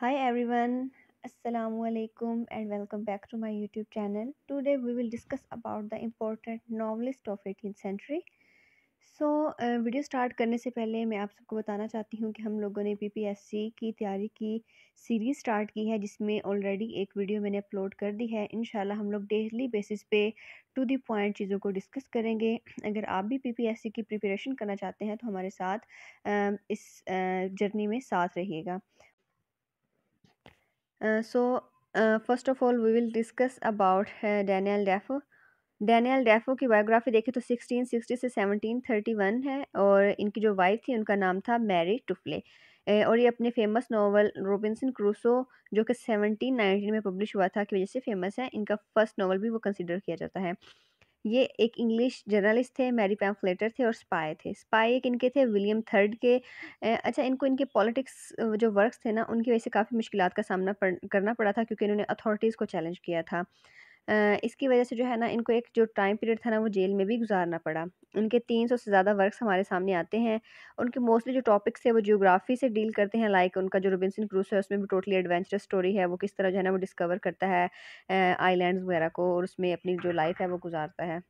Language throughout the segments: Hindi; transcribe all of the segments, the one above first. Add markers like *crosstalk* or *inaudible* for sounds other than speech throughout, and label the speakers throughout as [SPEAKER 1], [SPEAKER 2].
[SPEAKER 1] hi everyone assalamu alaikum and welcome back to my youtube channel today we will discuss about the important novelist of 18th century so so, video uh, start करने से पहले मैं आप सबको बताना चाहती हूँ कि हम लोगों ने पीपीएससी की तैयारी की सीरीज़ स्टार्ट की है जिसमें ऑलरेडी एक वीडियो मैंने अपलोड कर दी है इन हम लोग डेली बेसिस पे टू दी पॉइंट चीज़ों को डिस्कस करेंगे अगर आप भी पीपीएससी की प्रिपरेशन करना चाहते हैं तो हमारे साथ इस जर्नी में साथ रहिएगा Uh, so, uh, first of all, we will discuss about uh, Daniel Defoe. Daniel Defoe की बायोग्राफी देखें तो 1660 से 1731 है और इनकी जो वाइफ थी उनका नाम था मैरी टुफले uh, और ये अपने फेमस नावल रोबिनसन क्रूसो जो कि 1719 में पब्लिश हुआ था की वजह से फेमस है इनका फर्स्ट नावल भी वो कंसिडर किया जाता है ये एक इंग्लिश जर्नलिस्ट थे मैरी पैम्फलेटर थे और स्पाई थे स्पाई एक इनके थे विलियम थर्ड के अच्छा इनको इनके पॉलिटिक्स जो वर्क्स थे ना उनकी वजह से काफ़ी मुश्किल का सामना पड़ करना पड़ा था क्योंकि इन्होंने अथॉरिटीज़ को चैलेंज किया था इसकी वजह से जो है ना इनको एक जो टाइम पीरियड था ना वो जेल में भी गुजारना पड़ा उनके तीन सौ से ज़्यादा वर्क्स हमारे सामने आते हैं उनके मोस्टली जो टॉपिक्स है वो जियोग्राफी से डील करते हैं लाइक उनका जो रोबिनसन क्रूस है उसमें भी टोटली एडवेंचरस स्टोरी है वो किस तरह जो है ना वो डिस्कवर करता है आईलैंड वगैरह को और उसमें अपनी जो लाइफ है वो गुजारता है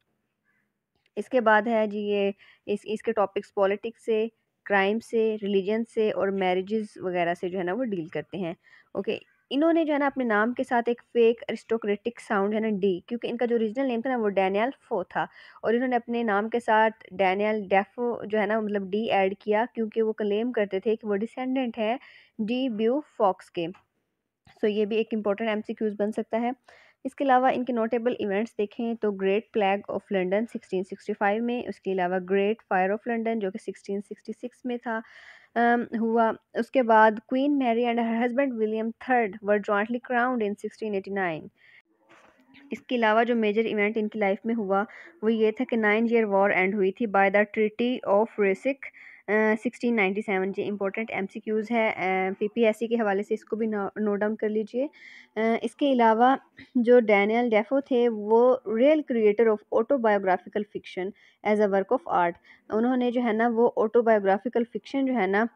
[SPEAKER 1] इसके बाद है जी ये इस इसके टॉपिक्स पॉलिटिक्स से क्राइम से रिलीजन से और मैरिज़ वगैरह से जो है ना वो डील करते हैं ओके इन्होंने जो है ना अपने नाम के साथ एक फेक एरिस्टोक्रेटिक साउंड है ना डी क्योंकि इनका जो ओरिजिनल नेम था ना वो डैनियल फो था और इन्होंने अपने नाम के साथ डैनियल डेफो जो है ना मतलब डी ऐड किया क्योंकि वो क्लेम करते थे कि वो डिसेंडेंट हैं डी ब्यू फॉक्स के सो ये भी एक इम्पॉर्टेंट एम बन सकता है इसके अलावा इनके नोटेबल इवेंट्स देखें तो ग्रेट प्लैग ऑफ लंडन 1665 में उसके अलावा ग्रेट फायर ऑफ लंडन जो कि 1666 में था हुआ उसके बाद Queen Mary and her husband William third were jointly crowned in 1689 इसके अलावा जो मेजर इवेंट इनकी लाइफ में हुआ वो ये था कि नाइन ईयर वॉर एंड हुई थी by the treaty of Ryswick sixteen seven ये इंपॉर्टेंट एम सी क्यूज़ है पी पी एस सी के हवाले से इसको भी नोट डाउन कर लीजिए इसके अलावा जो डैनियल डेफो थे वो real creator of autobiographical fiction as a work of art उन्होंने जो है ना वो ऑटोबायोग्राफिकल फ़िक्शन जो है ना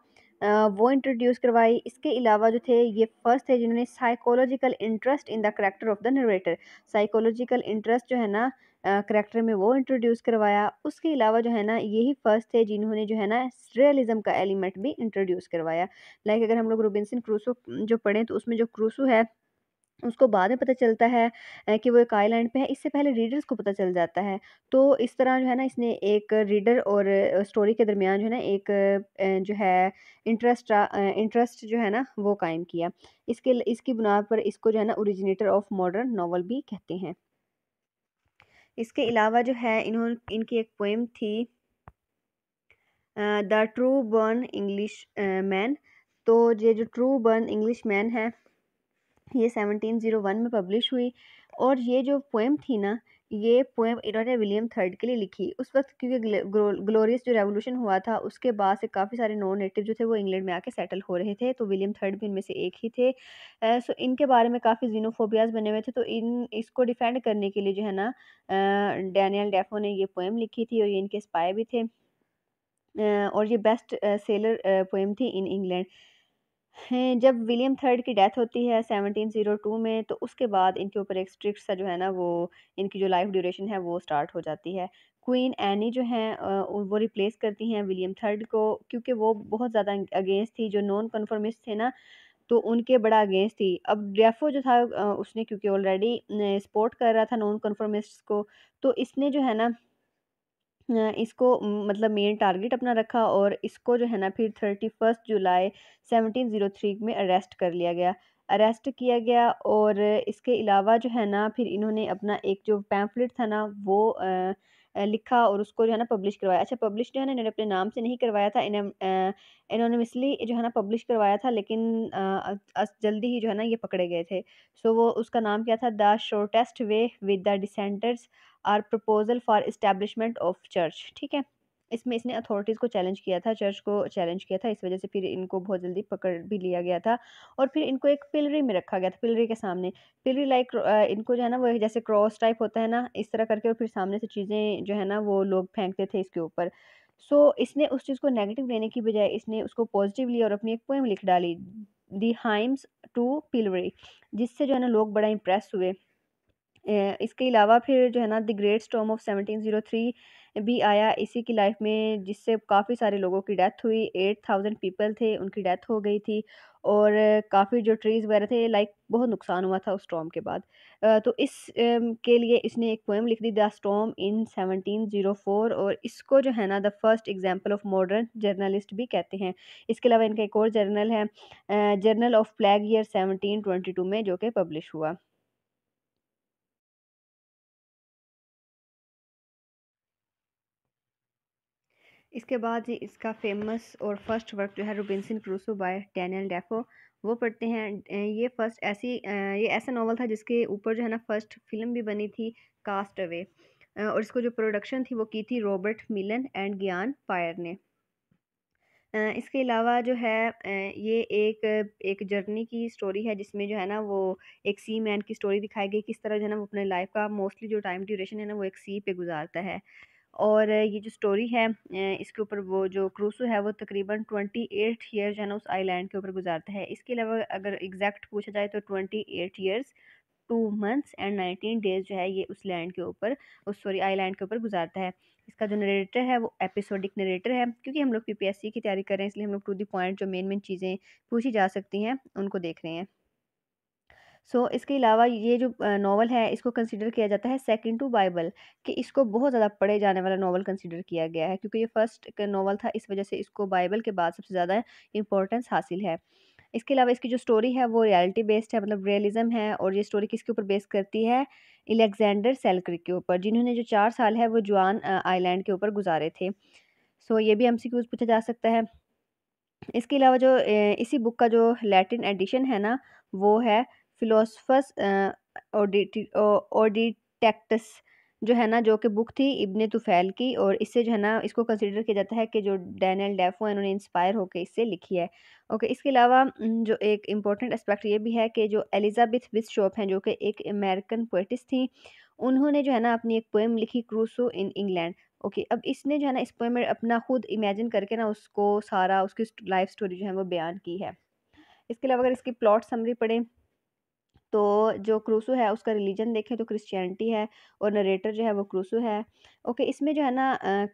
[SPEAKER 1] वो इंट्रोड्यूस करवाई इसके अलावा जो थे ये फर्स्ट थे जिन्होंने psychological interest in the character of the narrator psychological interest जो है ना करेक्टर में वो इंट्रोड्यूस करवाया उसके अलावा जो है ना यही फर्स्ट थे जिन्होंने जो है ना रियलिज्म का एलिमेंट भी इंट्रोड्यूस करवाया लाइक अगर हम लोग रोबिनसन क्रूसो जो पढ़ें तो उसमें जो क्रूसो है उसको बाद में पता चलता है कि वो एक आईलैंड पे है इससे पहले रीडर्स को पता चल जाता है तो इस तरह जो है ना इसने एक रीडर और स्टोरी के दरमियान जो है ना एक जो है इंटरेस्ट इंटरेस्ट जो है ना वो कायम किया इसके इसकी बुनियाद पर इसको जो है ना ओरिजिनेटर ऑफ मॉडर्न नावल भी कहते हैं इसके अलावा जो है इन्होंने इनकी एक पोइम थी the true born Englishman तो ये जो ट्रू बर्न इंग्लिश मैन है ये सेवनटीन ज़ीरो वन में पब्लिश हुई और ये जो पोइम थी ना ये पोएम इन्होंने विलियम थर्ड के लिए लिखी उस वक्त क्योंकि ग्लोरियस जो रेवोल्यूशन हुआ था उसके बाद से काफ़ी सारे नॉन नेटिव जो थे वो इंग्लैंड में आके सेटल हो रहे थे तो विलियम थर्ड भी इनमें से एक ही थे सो इनके बारे में काफ़ी जीनोफोबियाज बने हुए थे तो इन इसको डिफेंड करने के लिए जो है ना डैनियल डेफो ने ये पोएम लिखी थी और ये इनके स्पाई भी थे और ये बेस्ट सेलर पोएम थी इन इंग्लैंड हैं जब विलियम थर्ड की डेथ होती है 1702 में तो उसके बाद इनके ऊपर एक स्ट्रिक्ट सा जो है ना वो इनकी जो लाइफ ड्यूरेशन है वो स्टार्ट हो जाती है क्वीन एनी जो हैं वो रिप्लेस करती हैं विलियम थर्ड को क्योंकि वो बहुत ज़्यादा अगेंस्ट थी जो नॉन कन्फर्मिस्ट थे ना तो उनके बड़ा अगेंस्ट थी अब डेफो जो था उसने क्योंकि ऑलरेडी सपोर्ट कर रहा था नॉन कन्फर्मिस्ट को तो इसने जो है ना इसको मतलब मेन टारगेट अपना रखा और इसको जो है ना फिर thirty first July seventeen zero three में अरेस्ट कर लिया गया अरेस्ट किया गया और इसके अलावा जो है ना फिर इन्होंने अपना एक जो पैम्फलेट था ना वो लिखा और उसको जो है ना पब्लिश करवाया अच्छा पब्लिश जो है ना इन्होंने अपने नाम से नहीं करवाया था एनोनिमसली जो है ना पब्लिश करवाया था लेकिन आ, जल्दी ही जो है ना ये पकड़े गए थे सो वो उसका नाम क्या था the shortest way with the dissenters or proposal for establishment of church ठीक है इसमें इसने अथॉरिटीज़ को चैलेंज किया था चर्च को चैलेंज किया था इस वजह से फिर इनको बहुत जल्दी पकड़ भी लिया गया था और फिर इनको एक पिलरी में रखा गया था पिलरी के सामने पिलरी लाइक इनको जो है ना वो जैसे क्रॉस टाइप होता है ना इस तरह करके और फिर सामने से चीज़ें जो है ना वो लोग फेंकते थे इसके ऊपर सो so, इसने उस चीज़ को नेगेटिव लेने की बजाय इसने उसको पॉजिटिव लिया और अपनी एक पोएम लिख डाली दी हाइम्स टू पिलरी जिससे जो है ना लोग बड़ा इंप्रेस हुए इसके अलावा फिर जो है ना the great storm of seventeen zero three भी आया इसी की लाइफ में जिससे काफ़ी सारे लोगों की डेथ हुई एट थाउजेंड पीपल थे उनकी डेथ हो गई थी और काफ़ी जो ट्रीज़ वगैरह थे लाइक बहुत नुकसान हुआ था उस स्टॉम के बाद तो इस के लिए इसने एक पोएम लिख दी the storm in seventeen zero four और इसको जो है ना the first example of modern journalist भी कहते हैं इसके अलावा इनका एक और जर्नल है journal of plague year seventeen twenty two में जो कि पब्लिश हुआ इसके बाद जी इसका फेमस और फर्स्ट वर्क जो है Robinson Crusoe by Daniel Defoe वो पढ़ते हैं ये फर्स्ट ऐसी ये ऐसा नावल था जिसके ऊपर जो है ना फर्स्ट फिल्म भी बनी थी कास्ट अवे और इसको जो प्रोडक्शन थी वो की थी रॉबर्ट मिलन एंड ज्ञान पायर ने इसके अलावा जो है ये एक एक जर्नी की स्टोरी है जिसमें जो है ना वो एक सी मैन की स्टोरी दिखाई गई किस तरह जो है ना वो अपने लाइफ का मोस्टली जो टाइम ड्यूरेशन है ना वो एक सी पे गुजारता है और ये जो स्टोरी है इसके ऊपर वो जो क्रूसो है वो तकरीबन ट्वेंटी एट ईयर जो है ना उस आइलैंड के ऊपर गुजारता है इसके अलावा अगर एग्जैक्ट पूछा जाए तो twenty eight years two months and nineteen days जो है ये उस लैंड के ऊपर उस सॉरी आइलैंड के ऊपर गुजारता है इसका जो नरेटर है वो एपिसोडिक नरेटर है क्योंकि हम लोग पी की तैयारी कर रहे हैं इसलिए हम लोग टू दी पॉइंट जो मेन मेन चीज़ें पूछी जा सकती हैं उनको देख रहे हैं सो so, इसके अलावा ये जो नावल है इसको कंसिडर किया जाता है सेकेंड टू बाइबल कि इसको बहुत ज़्यादा पढ़े जाने वाला नावल कंसिडर किया गया है क्योंकि ये फ़र्स्ट नावल था इस वजह से इसको बाइबल के बाद सबसे ज़्यादा इंपॉर्टेंस हासिल है इसके अलावा इसकी जो स्टोरी है वो रियलिटी बेस्ड है मतलब रियलिज़म है और ये स्टोरी किसके ऊपर बेस करती है एलेक्जेंडर सेलक्रिक के ऊपर जिन्होंने जो चार साल है वो जुआन आइलैंड के ऊपर गुजारे थे सो so, ये भी क्यूज पूछा जा सकता है इसके अलावा जो इसी बुक का जो लैटिन एडिशन है ना वो है फिलोसफर्स ओडिटेक्टस जो है ना जो कि बुक थी इबन तुफ़ैल की और इससे जो है ना इसको कंसिडर किया जाता है कि जो डैनियल डेफो उन्होंने इंस्पायर होकर इससे लिखी है ओके इसके अलावा जो एक इम्पॉर्टेंट एस्पेक्ट ये भी है कि जो एलिजाबेथ शॉप हैं जो कि एक अमेरिकन पोइटिस थी उन्होंने जो है ना अपनी एक पोएम लिखी Crusoe in England okay okay, अब इसने जो है ना इस पोएम में अपना खुद इमेजिन करके ना उसको सारा उसकी लाइफ स्टोरी जो है वो बयान की है इसके अलावा अगर इसकी प्लॉट समरी पढ़ें तो जो क्रूसो है उसका रिलीजन देखें तो क्रिश्चियनिटी है और नरेटर जो है वो क्रूसो है ओके इसमें जो है ना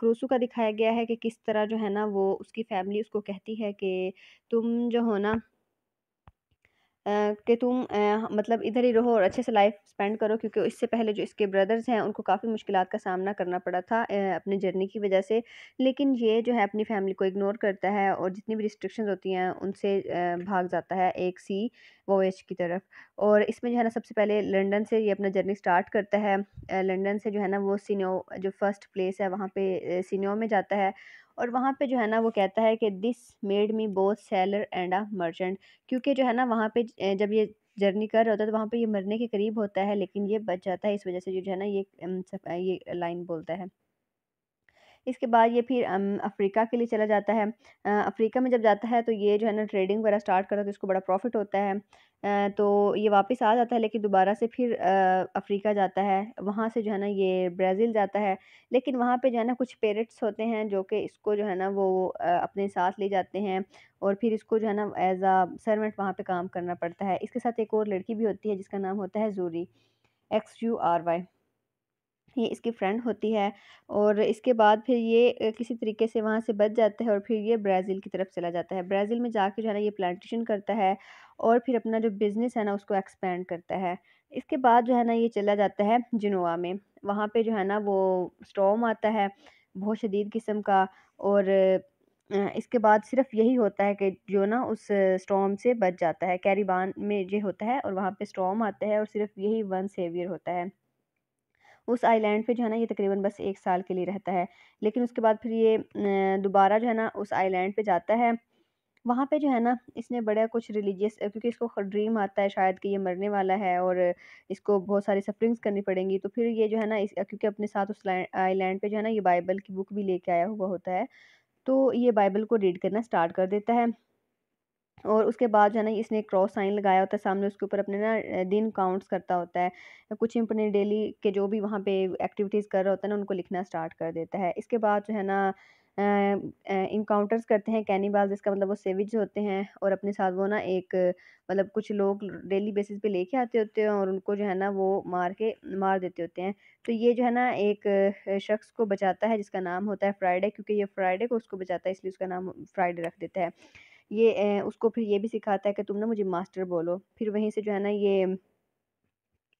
[SPEAKER 1] क्रूसो का दिखाया गया है कि किस तरह जो है ना वो उसकी फैमिली उसको कहती है कि तुम जो हो ना कि तुम मतलब इधर ही रहो और अच्छे से लाइफ स्पेंड करो क्योंकि इससे पहले जो इसके ब्रदर्स हैं उनको काफ़ी मुश्किल का सामना करना पड़ा था अपने जर्नी की वजह से लेकिन ये जो है अपनी फैमिली को इग्नोर करता है और जितनी भी रिस्ट्रिक्शन होती हैं उनसे भाग जाता है एक सी एच की तरफ और इसमें जो है ना सबसे पहले लंदन से ये अपना जर्नी स्टार्ट करता है लंदन से जो है ना वो सीनियो जो फर्स्ट प्लेस है वहाँ पे सीनियो में जाता है और वहाँ पे जो है ना वो कहता है कि this made me both sailor and a merchant क्योंकि जो है ना वहाँ पे जब ये जर्नी कर रहा होता है तो वहाँ पे ये मरने के करीब होता है लेकिन ये बच जाता है इस वजह से जो है ना ये ये लाइन बोलता है इसके बाद ये फिर अफ्रीका के लिए चला जाता है अफ्रीका में जब जाता है तो ये जो है ना ट्रेडिंग वगैरह स्टार्ट करता है तो इसको बड़ा प्रॉफिट होता है तो ये वापस आ जाता है लेकिन दोबारा से फिर अफ्रीका जाता है वहाँ से जो है ना ये ब्राज़ील जाता है लेकिन वहाँ पे जो है ना कुछ पेरेंट्स होते हैं जो कि इसको जो है ना वो अपने साथ ले जाते हैं और फिर इसको जो है ना एज आ सर्वेंट वहाँ पे काम करना पड़ता है इसके साथ एक और लड़की भी होती है जिसका नाम होता है Xury X U R Y ये इसकी फ्रेंड होती है और इसके बाद फिर ये किसी तरीके से वहाँ से बच जाता है और फिर ये ब्राज़ील की तरफ चला जाता है ब्राज़ील में जाके जो है ना ये प्लांटेशन करता है और फिर अपना जो बिज़नेस है ना उसको एक्सपेंड करता है इसके बाद जो है ना ये चला जाता है जिनोवा में वहाँ पे जो है ना वो स्टॉम आता है बहुत शदीद किस्म का और इसके बाद सिर्फ यही होता है कि जो ना उस स्टॉम से बच जाता है कैरीबान में ये होता है और वहाँ पे स्टॉम आता है और सिर्फ यही वन सेवियर होता है उस आइलैंड पे जो है ना ये तकरीबन बस एक साल के लिए रहता है लेकिन उसके बाद फिर ये दोबारा जो है ना उस आइलैंड पे जाता है वहाँ पे जो है ना इसने बड़ा कुछ रिलीजियस क्योंकि इसको ड्रीम आता है शायद कि ये मरने वाला है और इसको बहुत सारी सफरिंग्स करनी पड़ेंगी तो फिर ये जो है ना इस क्योंकि अपने साथ उस आइलैंड पे जो है ना ये बाइबल की बुक भी लेके आया हुआ होता है तो ये बाइबल को रीड करना स्टार्ट कर देता है और उसके बाद जो है ना इसने क्रॉस साइन लगाया होता है सामने उसके ऊपर अपने ना दिन काउंट्स करता होता है कुछ अपने डेली के जो भी वहाँ पे एक्टिविटीज़ कर रहा होता है ना उनको लिखना स्टार्ट कर देता है इसके बाद जो है ना इनकाउंटर्स करते हैं कैनिबाज जिसका मतलब वो सेविज होते हैं और अपने साथ वो ना एक मतलब कुछ लोग डेली बेसिस पे लेके आते होते हैं और उनको जो है ना वो मार के मार देते होते हैं तो ये जो है ना एक शख्स को बचाता है जिसका नाम होता है फ्राइडे क्योंकि ये फ्राइडे को उसको बचाता है इसलिए उसका नाम फ्राइडे रख देता है ये उसको फिर ये भी सिखाता है कि तुम ना मुझे मास्टर बोलो फिर वहीं से जो है ना ये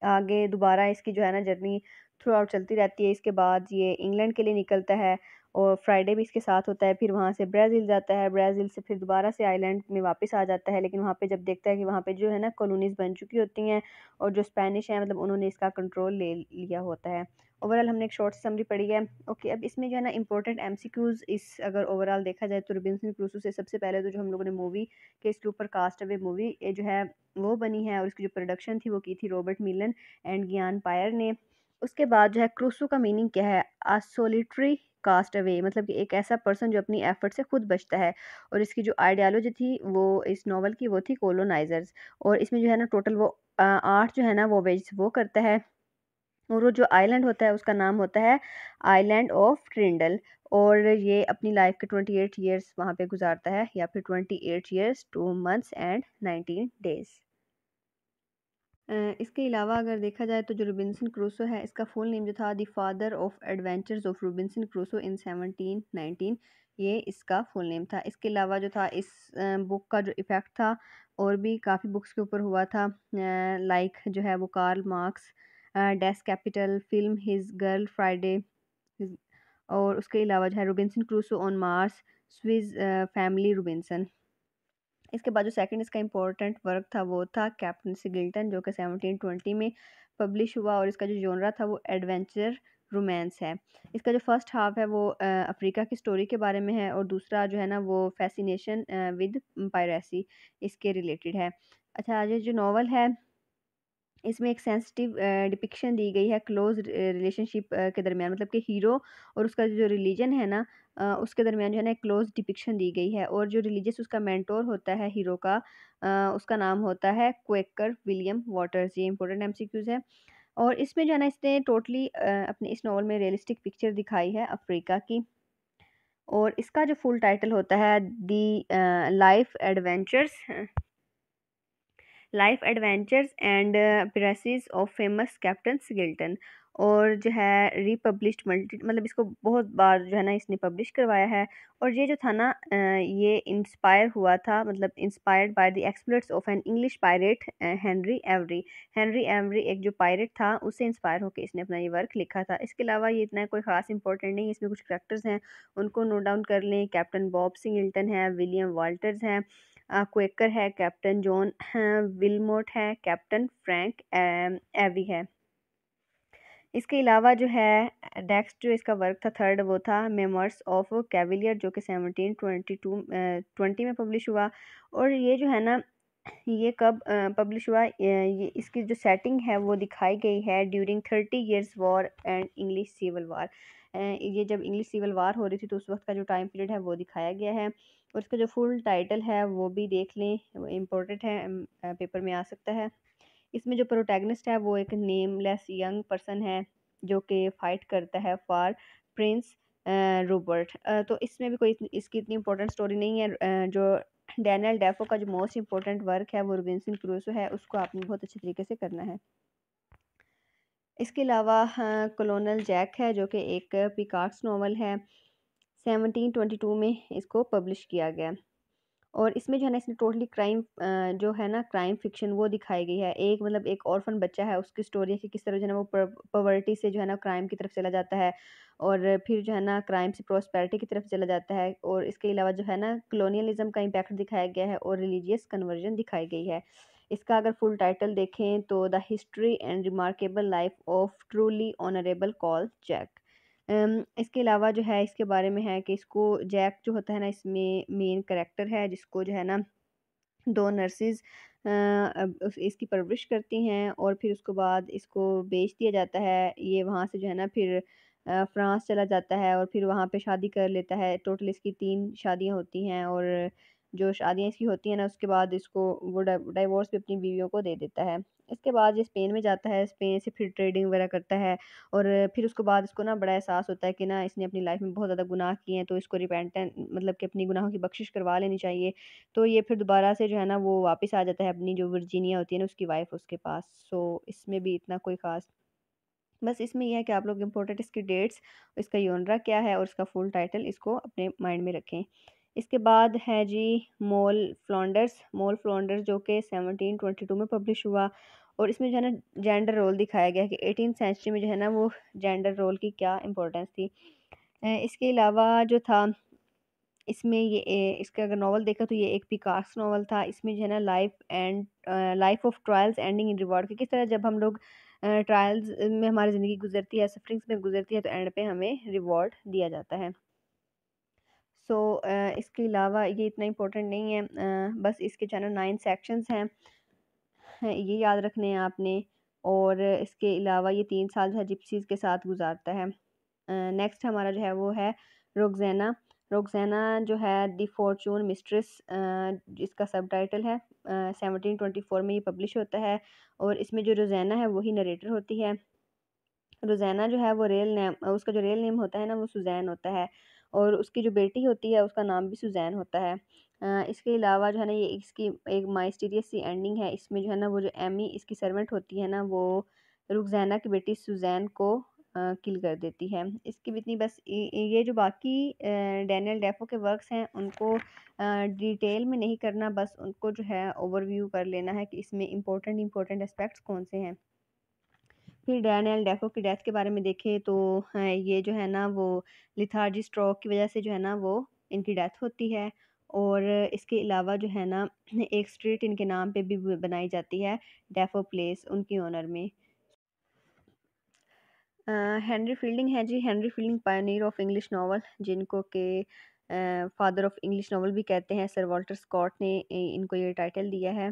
[SPEAKER 1] आगे दोबारा इसकी जो है ना जर्नी थ्रू आउट चलती रहती है इसके बाद ये इंग्लैंड के लिए निकलता है और फ्राइडे भी इसके साथ होता है फिर वहाँ से ब्राज़ील जाता है ब्राज़ील से फिर दोबारा से आइलैंड में वापस आ जाता है लेकिन वहाँ पे जब देखता है कि वहाँ पे जो है ना कॉलोनीज़ बन चुकी होती हैं और जो स्पेनिश हैं मतलब उन्होंने इसका कंट्रोल ले लिया होता है ओवरऑल हमने एक शॉर्ट समरी पढ़ी है ओके अब इसमें जो है ना इंपॉर्टेंट एम इस अगर ओवरऑल देखा जाए तो सिंह क्रूसो से सबसे पहले तो जो हम लोगों ने मूवी के इसके ऊपर कास्ट अवे मूवी जो है वो बनी है और इसकी जो प्रोडक्शन थी वो की थी Robert Milan and Gian Pier ने उसके बाद जो है क्रूसो का मीनिंग क्या है असोलिट्री कास्ट अवे मतलब कि एक ऐसा पर्सन जो अपनी एफर्ट से खुद बचता है और इसकी जो आइडियालॉजी थी वो इस नावल की वो थी कोलोनाइजर्स और इसमें जो है ना टोटल वो आठ जो है ना वो वेज वो करता है और वो जो आइलैंड होता है उसका नाम होता है आइलैंड ऑफ ट्रिंडल और ये अपनी लाइफ के ट्वेंटी एट ईयर्स वहाँ पे गुजारता है या फिर twenty eight years two months and nineteen days इसके अलावा अगर देखा जाए तो जो रोबिनसन क्रूसो है इसका फुल नेम जो था the father of adventures of Robinson Crusoe in seventeen nineteen ये इसका फुल नेम था इसके अलावा जो था इस बुक का जो इफ़ेक्ट था और भी काफ़ी बुक्स के ऊपर हुआ था लाइक जो है वो Karl Marx das Kapital film his girl Friday और उसके अलावा जो है Robinson Crusoe on Mars Swiss family Robinson इसके बाद जो सेकंड इसका इंपॉर्टेंट वर्क था वो था कैप्टन सिगिल्टन जो कि सेवनटीन ट्वेंटी में पब्लिश हुआ और इसका जो जोनरा था वो एडवेंचर रोमांस है इसका जो फर्स्ट हाफ है वो अफ्रीका की स्टोरी के बारे में है और दूसरा जो है ना वो फैसिनेशन विद पायरेसी इसके रिलेटेड है अच्छा ये जो नावल है इसमें एक सेंसिटिव डिपिक्शन दी गई है क्लोज रिलेशनशिप के दरमियान मतलब कि हीरो और उसका जो रिलीजन है ना उसके दरमियान जो है ना क्लोज डिपिक्शन दी गई है और जो रिलीजियस उसका मेंटोर होता है हीरो का उसका नाम होता है क्वेकर विलियम वाटर्स ये इंपॉर्टेंट एमसीक्यूज है और इसमें जो है ना इसने टोटली अपने इस नावल में रियलिस्टिक पिक्चर दिखाई है अफ्रीका की और इसका जो फुल टाइटल होता है the life adventures life adventures and piracies of famous captain Singleton और जो है रिपब्लिश्ड मल्टी मतलब इसको बहुत बार जो है ना इसने पब्लिश करवाया है और ये जो था ना ये इंस्पायर हुआ था मतलब inspired by the exploits of an English pirate Henry Every Henry Every एक जो पायरेट था उससे इंस्पायर होकर इसने अपना ये वर्क लिखा था इसके अलावा ये इतना कोई ख़ास इंपॉर्टेंट नहीं है इसमें कुछ करेक्टर्स हैं उनको नोट डाउन कर लें कैप्टन बॉब सिंगल्टन है विलियम वाल्टर्स हैं क्वेकर है कैप्टन जॉन हाँ, विलमोट है कैप्टन फ्रैंक एवी है इसके अलावा जो है डेक्स्ट जो इसका वर्क था थर्ड वो था मेमर्स ऑफ कैविलियर जो कि सेवनटीन ट्वेंटी टू ट्वेंटी में पब्लिश हुआ और ये जो है ना ये कब पब्लिश हुआ ये इसकी जो सेटिंग है वो दिखाई गई है during thirty years war and English civil war ये जब इंग्लिश सिविल वार हो रही थी तो उस वक्त का जो टाइम पीरियड है वो दिखाया गया है और इसका जो फुल टाइटल है वो भी देख लें इम्पोर्टेंट है पेपर में आ सकता है इसमें जो प्रोटैगनिस्ट है वो एक नेमलेस यंग पर्सन है जो कि फ़ाइट करता है फॉर प्रिंस रोबर्ट तो इसमें भी कोई इसकी इतनी इम्पोर्टेंट स्टोरी नहीं है जो डैनियल डेफो का जो मोस्ट इम्पोर्टेंट वर्क है वो रुबिनसन क्रूसो है उसको आपने बहुत अच्छे तरीके से करना है इसके अलावा कलोनल जैक है जो कि एक पिकार्स नावल है सेवनटीन ट्वेंटी टू में इसको पब्लिश किया गया और इसमें जो है ना इसने टोटली क्राइम जो है ना क्राइम फिक्शन वो दिखाई गई है एक मतलब एक ऑर्फन बच्चा है उसकी स्टोरी है कि किस तरह जो है ना वो पवर्टी से जो है ना क्राइम की तरफ चला जाता है और फिर जो है ना क्राइम से प्रोस्पैरिटी की तरफ चला जाता है और इसके अलावा जो है ना कलोनियलिज्म का इम्पैक्ट दिखाया गया है और रिलीजियस कन्वर्जन दिखाई गई है इसका अगर फुल टाइटल देखें तो the history and remarkable life of truly honourable colonel Jack इसके अलावा जो है इसके बारे में है कि इसको जैक जो होता है ना इसमें मेन करेक्टर है जिसको जो है ना दो नर्सिस इसकी परवरिश करती हैं और फिर उसके बाद इसको बेच दिया जाता है ये वहाँ से जो है ना फिर फ्रांस चला जाता है और फिर वहाँ पे शादी कर लेता है टोटल इसकी तीन शादियाँ होती हैं और जो शादियाँ इसकी होती हैं ना उसके बाद इसको वो डाइवोर्स भी अपनी बीवियों को दे देता है इसके बाद ये स्पेन में जाता है स्पेन से फिर ट्रेडिंग वगैरह करता है और फिर उसके बाद इसको ना बड़ा एहसास होता है कि ना इसने अपनी लाइफ में बहुत ज़्यादा गुनाह किए हैं तो इसको रिपेंटेंट मतलब कि अपनी गुनाहों की बख्शिश करवा लेनी चाहिए तो ये फिर दोबारा से जो है ना वो वापस आ जाता है अपनी जो वर्जीनिया होती है ना उसकी वाइफ उसके पास सो इसमें भी इतना कोई ख़ास बस इसमें यह है कि आप लोग इम्पोर्टेंट इसकी डेट्स इसका योनरा क्या है और इसका फुल टाइटल इसको अपने माइंड में रखें इसके बाद है जी मोल फ्लॉन्डर्स मोल फ्लॉन्डर्स जो कि सेवनटीन टू में पब्लिश हुआ और इसमें जो है ना जेंडर रोल दिखाया गया है कि एटीन सेंचुरी में जो है ना वो जेंडर रोल की क्या इम्पोर्टेंस थी इसके अलावा जो था इसमें ये इसका अगर नावल देखा तो ये एक पिकास नावल था इसमें जो है ना life and life of trials ending in reward किस तरह जब हम लोग ट्रायल्स में हमारी ज़िंदगी गुजरती है सफरिंग्स में गुजरती है तो एंड पे हमें रिवॉर्ड दिया जाता है सो so, इसके अलावा ये इतना इम्पोर्टेंट नहीं है बस इसके जो है ना नाइन सेक्शंस हैं ये याद रखने हैं आपने और इसके अलावा ये तीन साल जो है जिप्सीज़ के साथ गुजारता है नेक्स्ट हमारा जो है वो है रोगजैना रोगजैना जो है दी फॉर्चून मिस्ट्रेस इसका सब टाइटल है सेवनटीन ट्वेंटी फोर में ये पब्लिश होता है और इसमें जो रोजैना है वही नरेटर होती है रोजैना जो है वो रियल नेम उसका जो रियल नेम होता है ना वो सुजैन होता है और उसकी जो बेटी होती है उसका नाम भी सुजैन होता है इसके अलावा जो है ना ये इसकी एक माइस्टीरियस सी एंडिंग है इसमें जो है ना वो जो एमी इसकी सर्वेंट होती है ना वो रुकजैना की बेटी सुजैन को किल कर देती है इसकी इतनी बस ये जो बाकी डैनियल डेफो के वर्क्स हैं उनको डिटेल में नहीं करना बस उनको जो है ओवरव्यू कर लेना है कि इसमें इम्पोर्टेंट इम्पोर्टेंट एस्पेक्ट्स कौन से हैं फिर डैनियल डेफो की डेथ के बारे में देखें तो ये जो है ना वो लिथार्जी स्ट्रोक की वजह से जो है ना वो इनकी डेथ होती है और इसके अलावा जो है ना एक स्ट्रीट इनके नाम पे भी बनाई जाती है डेफो प्लेस उनकी ऑनर में हेनरी फील्डिंग है जी Henry Fielding pioneer of English novel जिनको के फादर ऑफ इंग्लिश नावल भी कहते हैं सर वॉल्टर स्कॉट ने इनको ये टाइटल दिया है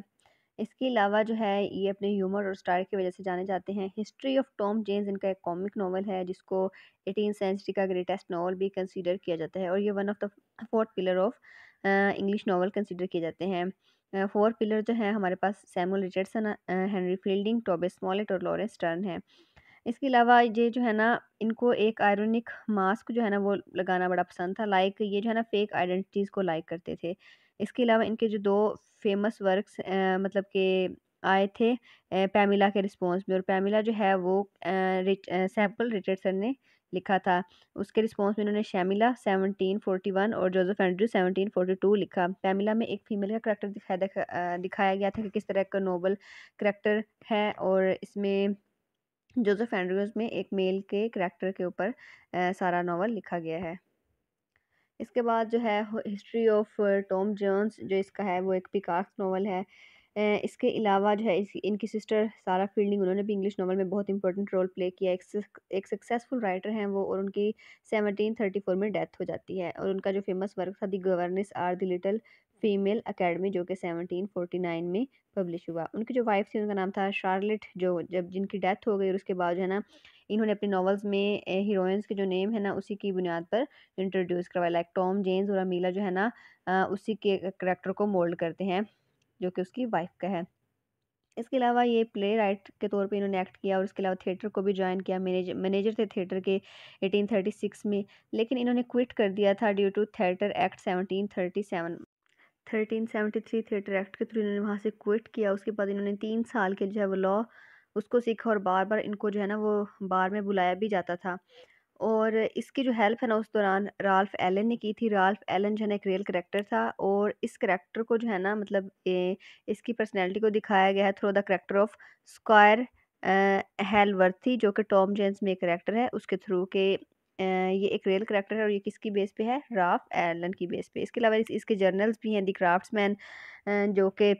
[SPEAKER 1] इसके अलावा जो है ये अपने ह्यूमर और स्टाइल की वजह से जाने जाते हैं हिस्ट्री ऑफ टॉम जेन्स इनका एक कॉमिक नावल है जिसको एटीन सेंचुरी का ग्रेटेस्ट नावल भी कंसीडर किया जाता है और ये one of the fourth pillar of English novel consider किए जाते हैं फोर पिलर जो है हमारे पास Samuel Richardson Henry Fielding Tobias Smollett और लॉरेंस टर्न है इसके अलावा ये जो है ना इनको एक आयरनिक मास्क जो है ना वो लगाना बड़ा पसंद था लाइक ये जो है ना फेक आइडेंटिटीज़ को लाइक करते थे इसके अलावा इनके जो दो फेमस वर्क्स मतलब के आए थे पैमिला के रिस्पॉन्स में और पैमिला जो है वो रिच सैम्पल रिचर्डसन ने लिखा था उसके रिस्पॉन्स में इन्होंने शैमिला सेवनटीन फोर्टी वन और Joseph Andrews seventeen forty two लिखा पैमिला में एक फीमेल का करैक्टर दिखाया दिखाया गया था कि किस तरह का नोबल करैक्टर है और इसमें जोजफ एंड्रूज में एक मेल के करैक्टर के ऊपर सारा नावल लिखा गया है इसके बाद जो है हिस्ट्री ऑफ टॉम जोन्स जो इसका है वो एक पिकार्स नावल है इसके अलावा जो है इस इनकी सिस्टर सारा फील्डिंग उन्होंने भी इंग्लिश नावल में बहुत इंपॉर्टेंट रोल प्ले किया एक एक सक्सेसफुल राइटर हैं वो और उनकी सेवनटीन थर्टी फोर में डेथ हो जाती है और उनका जो फेमस वर्क था the governess or the little female academy जो कि सेवनटीन फोर्टी नाइन में पब्लिश हुआ उनकी जो वाइफ थी उनका नाम था शार्लेट जो जब जिनकी डेथ हो गई और उसके बाद जो है ना इन्होंने अपने नॉवल्स में हीरोइंस के जो नेम है ना उसी की बुनियाद पर इंट्रोड्यूस करवाया लाइक टॉम जेन्स और अमीला जो है ना उसी के करेक्टर को मोल्ड करते हैं जो कि उसकी वाइफ का है इसके अलावा ये प्ले राइट के तौर पे इन्होंने एक्ट किया और इसके अलावा थिएटर को भी ज्वाइन किया मैनेजर मैनेजर थे थिएटर के 1836 में लेकिन इन्होंने क्विट कर दिया था due to theatre act 1737 1373 theatre act के थ्रू इन्होंने वहाँ से क्विट किया उसके बाद इन्होंने तीन साल के जो है वो लॉ उसको सीखा और बार बार इनको जो है ना वो बार में बुलाया भी जाता था और इसकी जो हेल्प है ना उस दौरान राल्फ एलन ने की थी राल्फ एलन जो है ना एक रियल करेक्टर था और इस करेक्टर को जो है ना मतलब ए, इसकी पर्सनैलिटी को दिखाया गया है through the character of squire Allworthy जो कि टॉम जेंस में करेक्टर है उसके थ्रू के ये एक रियल करेक्टर है और ये किसकी बेस पे है राफ एलन की बेस पे इसके अलावा इस, इसके जर्नल्स भी हैं दी क्राफ्ट्समैन जो कि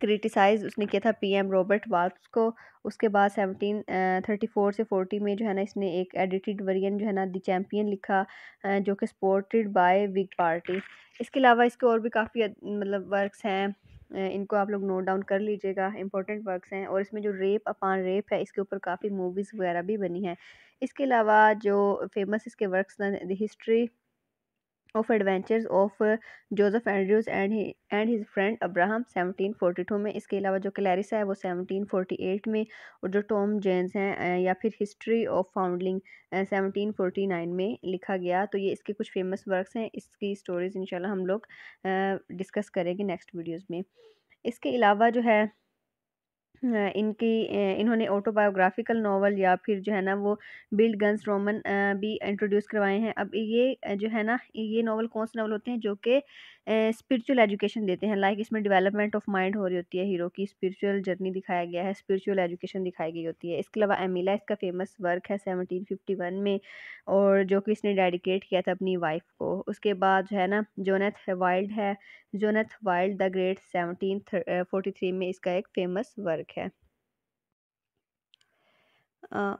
[SPEAKER 1] क्रिटिसाइज़ उसने किया था पीएम रॉबर्ट वाल्स को उसके बाद सेवनटीन थर्टी फोर से फोर्टी में जो है ना इसने एक एडिटेड वर्जन जो है ना दी चैम्पियन लिखा जो कि सपोर्टेड बाय विग पार्टी इसके अलावा इसके और भी काफ़ी मतलब वर्क्स हैं इनको आप लोग नोट डाउन कर लीजिएगा इंपॉर्टेंट वर्क्स हैं और इसमें जो रेप अपान रेप है इसके ऊपर काफ़ी मूवीज़ वगैरह भी बनी हैं इसके अलावा जो फेमस इसके works the history of adventures of Joseph Andrews and he, friend Abraham seventeen forty 1742 में इसके अलावा जो क्लैरिसा है वो 1748 में और जो टॉम जेन्स हैं या फिर हिस्ट्री ऑफ फाउंडलिंग 1749 में लिखा गया तो ये इसके कुछ फेमस वर्क्स हैं इसकी स्टोरीज इंशाल्लाह हम लोग डिस्कस करेंगे नेक्स्ट वीडियोस में इसके अलावा जो है इनकी इन्होंने ऑटोबायोग्राफ़िकल नावल या फिर जो है ना वो बिल्ड गन्स रोमन भी इंट्रोड्यूस करवाए हैं अब ये जो है ना ये नावल कौन से नावल होते हैं जो कि स्पिरिचुअल एजुकेशन देते हैं लाइक इसमें डेवलपमेंट ऑफ माइंड हो रही होती है हीरो की स्पिरिचुअल जर्नी दिखाया गया है स्पिरिचुअल एजुकेशन दिखाई गई होती है इसके अलावा एमिला इसका फेमस वर्क है सेवनटीन फिफ्टी वन में और जो कि इसने डेडिकेट किया था अपनी वाइफ को उसके बाद जो है ना जोनेथ वाइल्ड है Jonathan Wild the great seventeen forty three में इसका एक फेमस वर्क है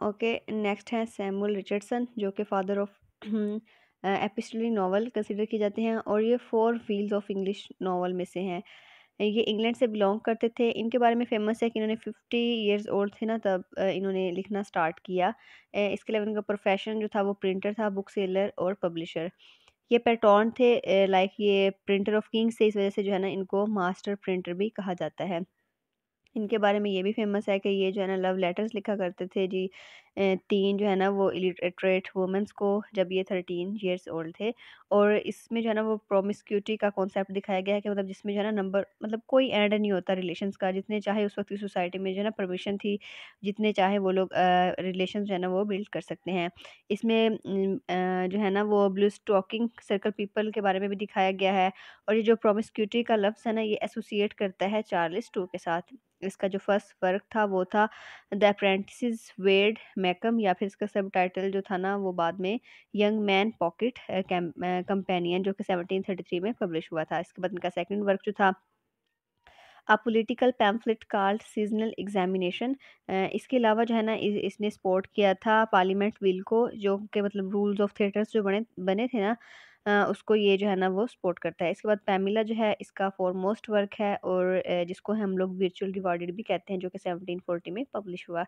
[SPEAKER 1] ओके नेक्स्ट है सैमुअल रिचर्डसन जो कि father of *clears throat* epistolary novel consider किए जाते हैं और ये four field of English novel में से हैं ये इंग्लैंड से बिलोंग करते थे इनके बारे में फेमस है कि इन्होंने फिफ्टी इयर्स ओल्ड थे ना तब इन्होंने लिखना स्टार्ट किया इसके अलावा इनका प्रोफेशन जो था वो प्रिंटर था बुक सेलर और पब्लिशर ये पेटॉन थे लाइक ये प्रिंटर ऑफ किंग्स थे इस वजह से जो है ना इनको मास्टर प्रिंटर भी कहा जाता है इनके बारे में ये भी फेमस है कि ये जो है ना लव लेटर्स लिखा करते थे जी तीन जो है ना वो इलिटरेट वुमेंस को जब ये थर्टीन इयर्स ओल्ड थे और इसमें जो है ना वो प्रोमिस्क्यूटी का कॉन्सेप्ट दिखाया गया है कि मतलब जिसमें जो है ना नंबर मतलब कोई एंड नहीं होता रिलेशंस का जितने चाहे उस वक्त की सोसाइटी में जो है ना परमिशन थी जितने चाहे वो लोग रिलेशन जो है ना वो बिल्ड कर सकते हैं इसमें आ, जो है ना वो ब्लू स्टॉकिंग सर्कल पीपल के बारे में भी दिखाया गया है और ये जो प्रोमिस्क्यूटी का लफ्स है ना ये एसोसिएट करता है चार्लिस टू के साथ इसका जो फर्स्ट वर्क था वो था द अप्रेंटिस वेड मैकम या फिर इसका सब टाइटल जो था ना वो बाद में यंग मैन पॉकेट कंपेनियन जो कि 1733 में पब्लिश हुआ था इसके बाद इनका सेकंड वर्क जो था a political pamphlet called seasonal examination इसके अलावा जो है ना इस, इसने सपोर्ट किया था पार्लियामेंट विल को जो के मतलब रूल्स ऑफ थिएटर्स जो बने बने थे ना उसको ये जो है ना वो सपोर्ट करता है इसके बाद पैमिला जो है इसका फॉरमोस्ट वर्क है और जिसको हम लोग वर्चुअल रिवॉर्डेड भी कहते हैं जो कि सेवनटीन फोर्टी में पब्लिश हुआ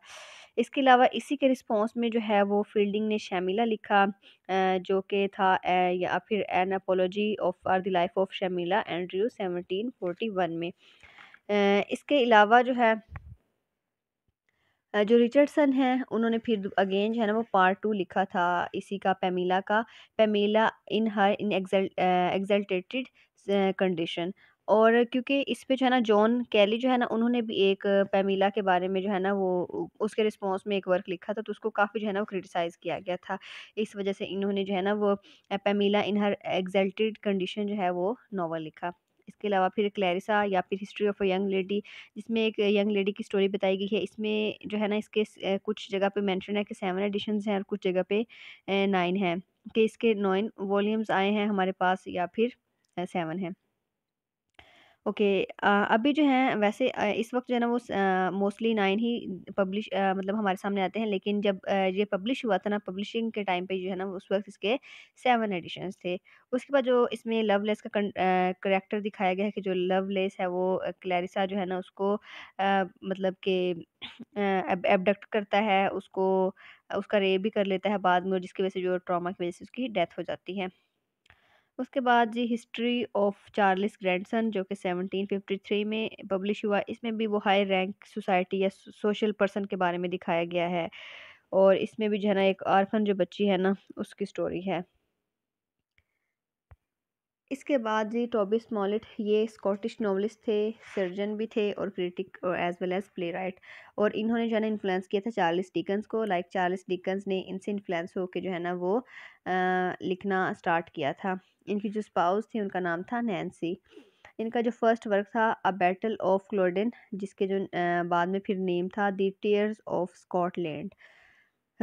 [SPEAKER 1] इसके अलावा इसी के रिस्पॉन्स में जो है वो फील्डिंग ने शमीला लिखा जो कि था या फिर an apology of or the life of Shamela Andrew seventeen forty one में इसके अलावा जो है जो रिचर्डसन हैं उन्होंने फिर अगेन जो है ना वो पार्ट टू लिखा था इसी का पेमीला का पेमीला इन हर इन एग्जल्टेटेड कंडीशन और क्योंकि इस पे जो है ना जॉन कैली जो है ना उन्होंने भी एक पेमीला के बारे में जो है ना वो उसके रिस्पांस में एक वर्क लिखा था तो उसको काफ़ी जो है ना वो क्रिटिसाइज़ किया गया था इस वजह से इन्होंने जो है ना वो पेमीला इन हर एग्जल्टेड कंडीशन जो है वो नावल लिखा इसके अलावा फिर क्लैरिसा या फिर history of a young lady जिसमें एक यंग लेडी की स्टोरी बताई गई है इसमें जो है ना इसके कुछ जगह पे मेंशन है कि सेवन एडिशन हैं और कुछ जगह पे नाइन है कि इसके नाइन वॉल्यूम्स आए हैं हमारे पास या फिर सेवन हैं ओके अभी जो है वैसे इस वक़्त जो है ना वो मोस्टली नाइन ही पब्लिश मतलब हमारे सामने आते हैं लेकिन जब ये पब्लिश हुआ था ना पब्लिशिंग के टाइम पे जो है ना उस वक़्त इसके सेवन एडिशंस थे। उसके बाद जो इसमें लवलेस का करेक्टर करैक्टर दिखाया गया है कि जो लवलेस है वो क्लैरिसा जो है ना उसको आ, मतलब के एबडक्ट करता है उसको उसका रेप भी कर लेता है बाद में जिसकी वज़ह से जो ट्रामा की वज़ह से उसकी डेथ हो जाती है। उसके बाद जी हिस्ट्री ऑफ चार्लिस ग्रैंडसन जो कि 1753 में पब्लिश हुआ इसमें भी वो हाई रैंक सोसाइटी या सोशल पर्सन के बारे में दिखाया गया है और इसमें भी जो है ना एक आर्फन जो बच्ची है ना उसकी स्टोरी है इसके बाद जी टॉबिस मॉलिट ये स्कॉटिश नॉवलिस्ट थे सर्जन भी थे और क्रिटिक और as well as play wright इन्होंने जो है ना इन्फ्लुएंस किया था चार्लिस डिकन्स को लाइक चार्लिस डिकन्स ने इनसे इन्फ्लुएंस होकर जो है ना वो आ, लिखना स्टार्ट किया था इनकी जो स्पाउस थी उनका नाम था नैन्सी इनका जो फर्स्ट वर्क था अ बैटल ऑफ क्लोडन जिसके जो बाद में फिर नेम था the tears of Scotland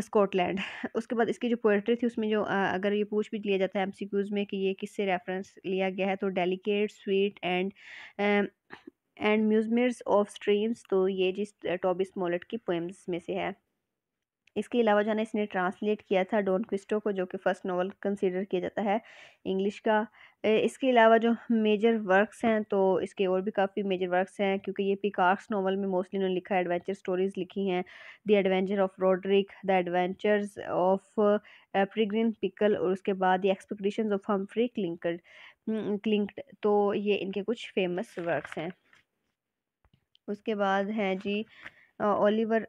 [SPEAKER 1] Scotland उसके बाद इसकी जो पोइट्री थी उसमें जो अगर ये पूछ भी लिया जाता है एमसीक्यूज़ में कि ये किससे रेफरेंस लिया गया है तो delicate sweet and and murmurs of streams तो ये जिस टॉबिस मोलट की पोएम्स में से है इसके अलावा जो है ना इसने ट्रांसलेट किया था डॉन क्विस्टो को जो कि फ़र्स्ट नावल कंसिडर किया जाता है इंग्लिश का इसके अलावा जो मेजर वर्क्स हैं तो इसके और भी काफ़ी मेजर वर्क्स हैं क्योंकि ये पिकार्स नावल में मोस्टली उन्होंने लिखा है एडवेंचर स्टोरीज़ लिखी हैं the adventure of Roderick the adventures of Peregrine Pickle और उसके बाद द एक्सपेक्टेशन ऑफ हम क्लिंकड क्लिंकड तो ये इनके कुछ फेमस वर्कस हैं उसके बाद हैं जी ओलिवर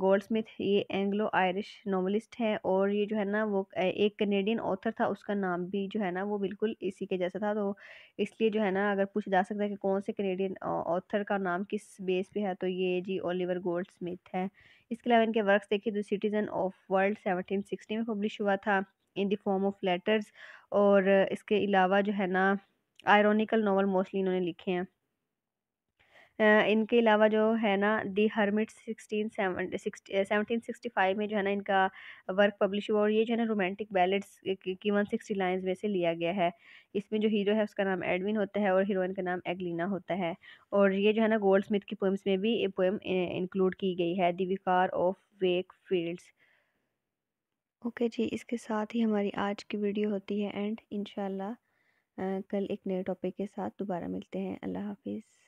[SPEAKER 1] गोल्डस्मिथ ये एंग्लो आयरिश नॉवलिस्ट हैं और ये जो है ना वो एक कनेडियन ऑथर था उसका नाम भी जो है ना वो बिल्कुल इसी के जैसा था तो इसलिए जो है ना अगर पूछा जा सकता है कि कौन से कनेडियन ऑथर का नाम किस बेस पे है तो ये जी ओलिवर गोल्ड स्मिथ है इसके अलावा इनके वर्क देखिए the citizen of world seventeen sixty में पब्लिश हुआ था in the form of letters और इसके अलावा जो है ना आयरोनिकल नावल मोस्टली इन्होंने लिखे हैं इनके अलावा जो है ना the hermit sixteen seventeen sixty five में जो है ना इनका वर्क पब्लिश हुआ और ये जो है ना रोमांटिक बैलेट्स की वन सिक्सटी लाइन में से लिया गया है इसमें जो हीरो है उसका नाम एडविन होता है और हीरोइन का नाम एगलिना होता है और ये जो है ना गोल्ड स्मिथ की पोइम्स में भी ये पोइम इंक्लूड की गई है the vicar of Wakefields okay जी इसके साथ ही हमारी आज की वीडियो होती है एंड इन कल एक नए टॉपिक के साथ दोबारा मिलते हैं अल्लाह हाफिज़